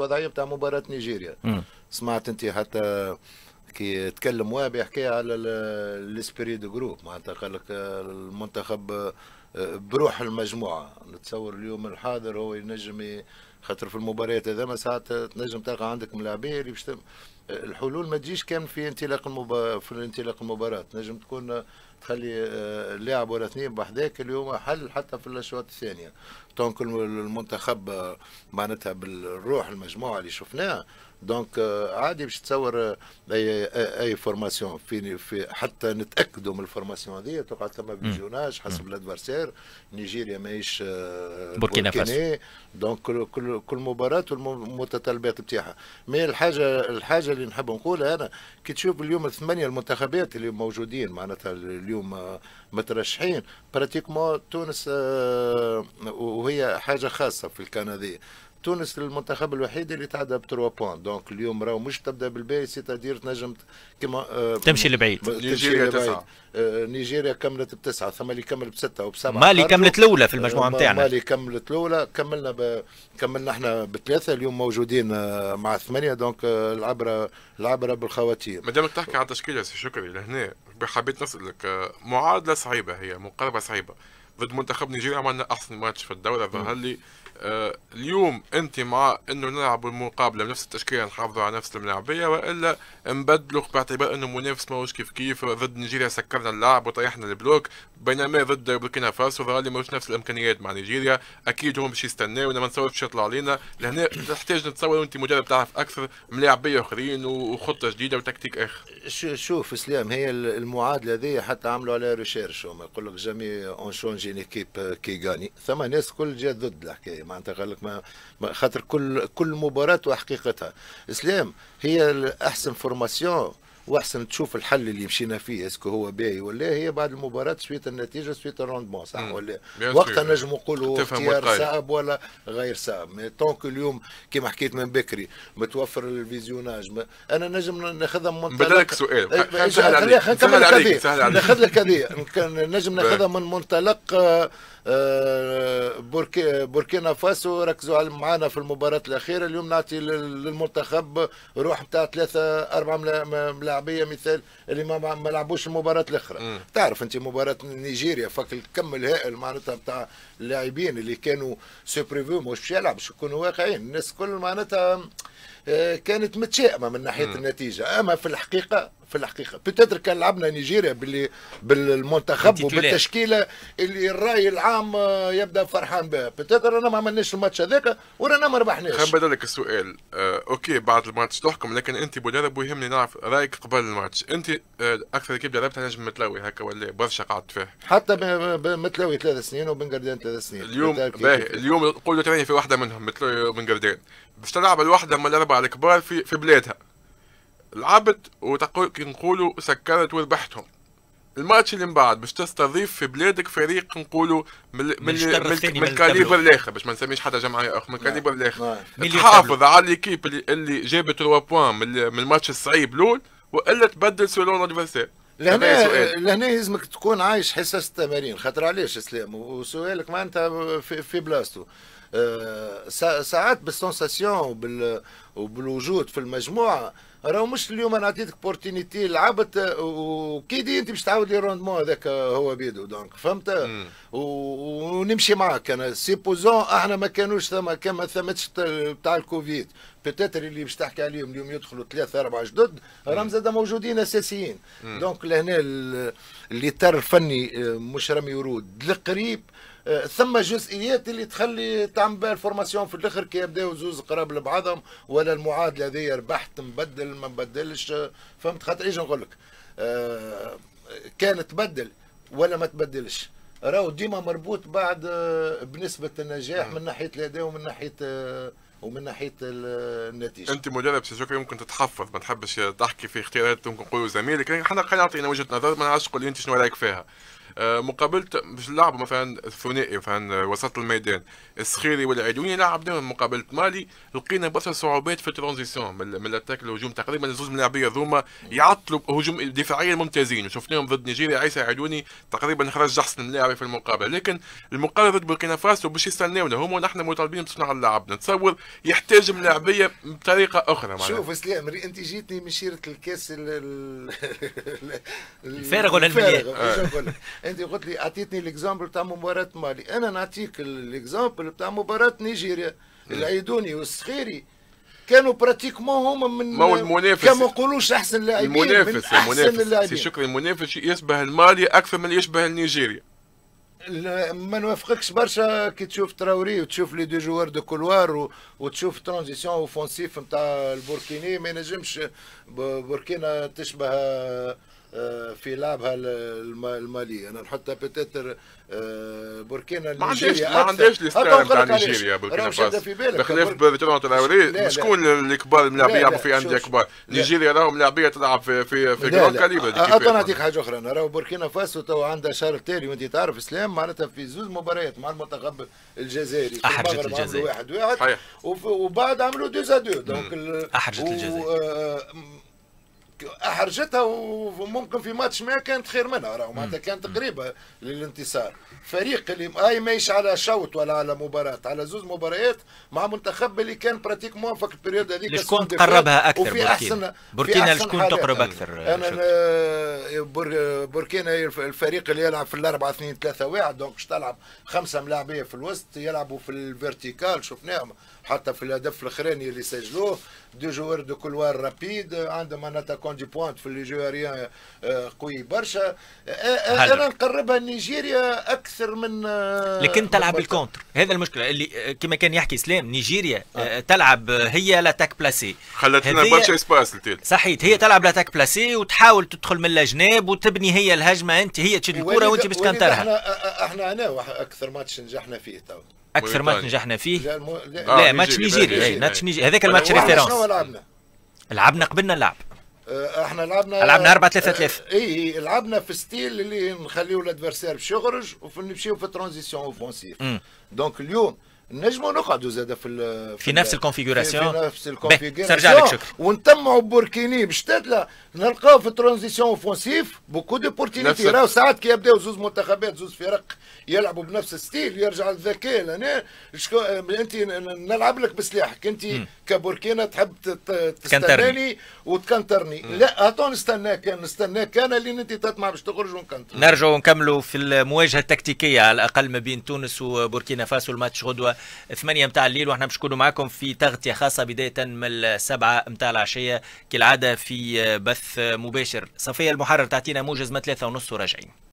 الوضعيه بتاع مباراه نيجيريا سمعت انت حتى كي تكلم وابي حكى على الاسبري دو جروب معناتها قال لك المنتخب آه، بروح المجموعه نتصور اليوم الحاضر هو ينجم خاطر في المباريات هذا ساعات تنجم تلقى عندك ملاعبين اللي آه، الحلول ما تجيش كان في انطلاق المباراه في انطلاق المباراه تنجم تكون تخلي آه، لاعب ولا اثنين بحذاك اليوم حل حتى في الاشواط الثانيه دونك المنتخب آه، معناتها بالروح المجموعه اللي شفناها دونك آه، عادي باش تصور اي اي فورماسيون في, في حتى نتاكدوا من الفورماسيون هذه توقع ثم فيزيوناج حسب الادفارسير نيجيريا ماهيش بوركينا فاسو دونك كل كل كل مباراه والمتطلبات بتاعها مي الحاجه الحاجه اللي نحب نقولها انا كي تشوف اليوم الثمانيه المنتخبات اللي موجودين معناتها اليوم آه، مترشحين براتيكمون آه، تونس وهي حاجه خاصه في الكنديه تونس المنتخب الوحيد اللي تعدى بتروا بوان دونك اليوم راهو مش تبدا بالباهي سيتادير تنجم كما آه، تمشي لبعيد نيجيريا تسعه آه، نيجيريا كملت بتسعه ثم اللي كمل بسته وبسبعه مالي كملت الاولى في المجموعه نتاعنا آه، مالي كملت الاولى كملنا ب... كملنا احنا بثلاثه اليوم موجودين مع ثمانيه دونك العبره العبره بالخواتيم مادامك تحكي عن التشكيله سي شكري لهنا حبيت نسالك معادله صعيبه هي مقاربه صعيبه ضد منتخب نيجيريا عملنا احسن ماتش في الدوره ظهر لي آه، اليوم انت مع انه نلعب المقابله بنفس التشكيله نحافظوا على نفس الملاعبيه والا نبدلوا باعتبار انه منافس ماهوش كيف كيف ضد نيجيريا سكرنا اللعب وطيحنا البلوك بينما ضد بوركينا فاسو ظهر لي ماهوش نفس الامكانيات مع نيجيريا اكيد هم باش يستناونا ما نصورش باش يطلع علينا لهنا تحتاج نتصور وانت مدرب تعرف اكثر ملاعبيه اخرين وخطه جديده وتكتيك اخر شوف اسلام هي المعادله هذه حتى عملوا عليها ريشيرش هما يقول لك جامي اون شونجي ايكيب كي غاني ثم ناس كل جات ضد الحكايه معناتها قال لك خاطر كل كل مباراه وحقيقتها اسلام هي احسن فورماسيون واحسن تشوف الحل اللي مشينا فيه اسكو هو باهي ولا هي بعد المباراه سويت النتيجه سويت الروندمون صح ولا وقتها نجم نقولوا اختيار صعب ولا غير صعب مي طونك اليوم كما حكيت من بكري متوفر الفيزيوناج انا نجم ناخذها من منطلق بدلك سؤال سهل عليك سهل عليك ناخذ لك هذه نجم آه، ناخذها من منطلق بوركي بوركينا فاسو ركزوا معنا في المباراه الاخيره اليوم نعطي للمنتخب روح نتاع ثلاثه اربعه ملاعب الشعبيه مثال اللي ما, ما لعبوش المباراه الاخرى تعرف انت مباراه نيجيريا فك الكم الهائل معناتها بتاع اللاعبين اللي كانوا سو مش باش يلعب يكونوا واقعين الناس كل معناتها آه، كانت متشائمه من ناحيه النتيجه اما في الحقيقه في الحقيقه بتدر كان لعبنا نيجيريا باللي بالمنتخب وبالتشكيله اللي الراي العام آه، يبدا فرحان بها بتدر انا ما عملناش الماتش هذاك ورانا ما ربحناش خلينا نبدا لك السؤال آه اوكي بعد الماتش تحكم لكن انت مدرب ويهمني نعرف رايك قبل الماتش انت آه اكثر كيف دربتها نجم متلاوي هكا ولا برشا قعدت فيه حتى متلاوي ثلاث سنين وبن ثلاث سنين اليوم اليوم قولوا ثاني في واحده منهم متلاوي وبن قردان باش تلعب الواحده من الاربعه الكبار في في بلادها لعبت نقولوا سكرت وربحتهم الماتش اللي من بعد باش تستضيف في بلادك فريق نقولوا من من من الكاليبر الاخر باش ما نسميش حتى جمعيه اخرى من الكاليبر نعم. الاخر نعم. تحافظ على ليكيب اللي, اللي جابت 3 بوان من الماتش الصعيب الاول والا تبدل سولون ادفيرسير لهنا لهنا يلزمك تكون عايش حصص التمارين خاطر علاش اسلام وسؤالك معناتها في, في بلاصته أه ساعات بالسنساسيون وبال وبالوجود في المجموعه راهو مش اليوم انا عطيتك بورتينيتي لعبت وكيدي انت باش تعاود لي روندمون هذاك هو بيدو دونك فهمت ونمشي معاك انا سيبوزون احنا ما كانوش ثم كما ثمتش بتاع الكوفيد بتاتر اللي باش تحكي عليهم اليوم يدخلوا ثلاثة أربعة جدد راهم زاد موجودين أساسيين دونك لهنا تر الفني آه، مش رمي ورود القريب ثم جزئيات اللي تخلي تعمل بها الفورماسيون في الاخر كي يبداو زوز قراب لبعضهم ولا المعادله هذه ربحت مبدل ما مبدلش فهمت خاطر ايش نقول لك آه، كان تبدل ولا ما تبدلش راهو ديما مربوط بعد آه، بنسبه النجاح نعم. من ناحيه الاداء ومن ناحيه آه، ومن ناحيه النتيجه انت مدرب سيزوكا ممكن تتحفظ ما تحبش تحكي في اختيارات ممكن نقولوا زميلك احنا خلينا نعطينا وجهه نظر ما نعرفش تقول لي انت شنو رايك فيها آه، مقابله نلعبوا مثلا ثنائي مثلا آه، وسط الميدان السخيري والعدواني لعبناهم مقابله مالي لقينا برشا صعوبات في الترانزيسيون من الاتاك الهجوم تقريبا زوج من اللاعبيه ذوما يعطلوا هجوم دفاعيا ممتازين وشفناهم ضد نيجيريا عيسى عيدوني تقريبا خرج احسن لاعب في المقابله لكن المقابله ضد بوركينا فاسو باش يستناونا هما ونحن مطالبين بصنع اللعب نتصور يحتاج من لاعبيه بطريقه اخرى معنا. شوف اسلام انت جيتني من شيره الكاس الفارغ ولا الفارغ انت قلت لي اعطيتني الاكزامبل تاع مباراه مالي انا نعطيك الاكزامبل تاع مباراه نيجيريا العيدوني والصخيري كانوا براتيكمون هما من ما هو المنافس كما نقولوش احسن لاعبين المنافس المنافس سي شكري المنافس يشبه المالي اكثر من يشبه النيجيريا ما نوافقكش برشا كي تشوف تراوري وتشوف لي دو جوار دو كولوار وتشوف ترانزيسيون اوفونسيف نتاع البوركيني ما ينجمش بوركينا تشبه آه، في لعبها المالي انا نحطها آه، بتاتر بوركينا ما عندهاش ما عندهاش ستار نتاع نيجيريا بوركينا فاسو بخلاف بالتورنت الاولي شكون الكبار الملاعبين يلعبوا في انديه كبار نيجيريا راهم لاعبيه تلعب في في في جراند كاليبر انا نعطيك حاجه اخرى انا راهو بوركينا فاسو تو عندها شهر تالي وانت تعرف اسلام معناتها في زوز مباريات مع المنتخب الجزائري احرجت الجزائر واحد واحد وبعد عملوا 2 دو دونك احرجت الجزائر آه، احرجتها وممكن في ماتش ما كانت خير منها راهو معناتها كانت قريبه للانتصار فريق اللي اي ماهيش على شوط ولا على مباراه على زوز مباريات مع منتخب اللي كان براتيك مو في البريود هذيك شكون تقربها اكثر وفي بوركينا احسن بوركينا شكون تقرب اكثر انا بوركينا الفريق اللي يلعب في الاربعه اثنين ثلاثه واحد دونك تلعب خمسه ملاعبيه في الوسط يلعبوا في الفيرتيكال شفناهم حتى في الهدف الاخراني اللي سجلوه دو جوار دو كولوار رابيد عندهم معناتها كون دي بوانت في لي جو اريان قوي برشا انا نقربها نيجيريا اكثر من آه، لكن تلعب الكونتر هذا المشكله اللي آه، كما كان يحكي سلام نيجيريا آه. آه. تلعب هي لاتاك بلاسي خلت لنا برشا اسباس صحيت هي تلعب لاتاك بلاسي وتحاول تدخل من الاجناب وتبني هي الهجمه انت هي تشد الكره وانت باش تكنترها احنا احنا انا اكثر ماتش نجحنا فيه تو اكثر ماتش نجحنا فيه لا, لا, لا ماتش نيجيريا ماتش هذاك الماتش ريفيرونس لعبنا قبلنا اللعب آه، احنا لعبنا لعبنا 4 3 3 اي لعبنا في ستيل اللي نخليو الادفيرسير باش يخرج ونمشيو في ترانزيسيون اوفونسيف دونك اليوم نجموا نقعدوا زاد في في, نفس الكونفيغوراسيون في نفس الكونفيغوراسيون ترجع لك شكرا ونتمعوا بوركيني باش تتلا نلقاو في ترانزيسيون اوفونسيف بوكو دو بورتينيتي راهو ساعات كي يبداو زوز منتخبات زوز فرق يلعبوا بنفس الستيل يرجع الذكاء لهنا آه، انت نلعب لك بسلاحك انت كبوركينا تحب تستناني وتكنترني لا هاتو نستناك نستناك يعني انا اللي انت تطمع باش تخرج ونكنتر نرجعوا نكملوا في المواجهه التكتيكيه على الاقل ما بين تونس وبوركينا فاسو الماتش غدوه 8 نتاع الليل واحنا باش نكونوا معاكم في تغطيه خاصه بدايه من السبعه نتاع العشيه كالعاده في بث مباشر صفيه المحرر تعطينا موجز ما ثلاثه ونص وراجعين